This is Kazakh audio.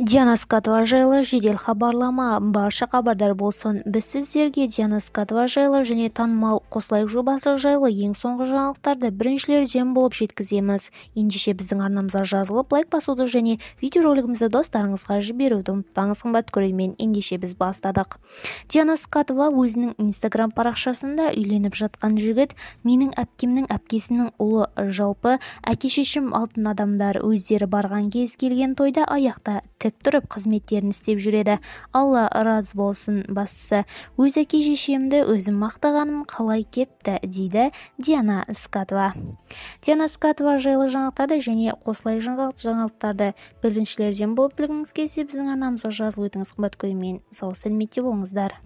диана скатова жайлы жедел хабарлама барша хабардар болсын біз сіздерге диана скатова жайлы және танымал қосылайық жобасы жайлы ең соңғы жаңалықтарды біріншілерден болып жеткіземіз ендеше біздің арнамызға жазылып лайк басуды және видеоролигімізді достарыңызға жіберуді ұмытпаңыз қымбат көрермен ендеше біз бастадық диана скатова өзінің инстаграм парақшасында үйленіп жатқан жігіт менің әпкемнің әпкесінің ұлы жалпы әке алтын адамдар өздері барған кез келген тойда аяқта тік тұрып қызметтерін істеп жүреді алла разы болсын бастысы өз әке шешемді өзім мақтағаным қалай кетті дейді диана скатова диана скатова жайлы жаңалықтарды және қосылай жаңалықтарды біріншілерден болып білгіңіз келсе біздің арнамызға жазылып өтіңіз қымбат көрермен сау сәлеметте болыңыздар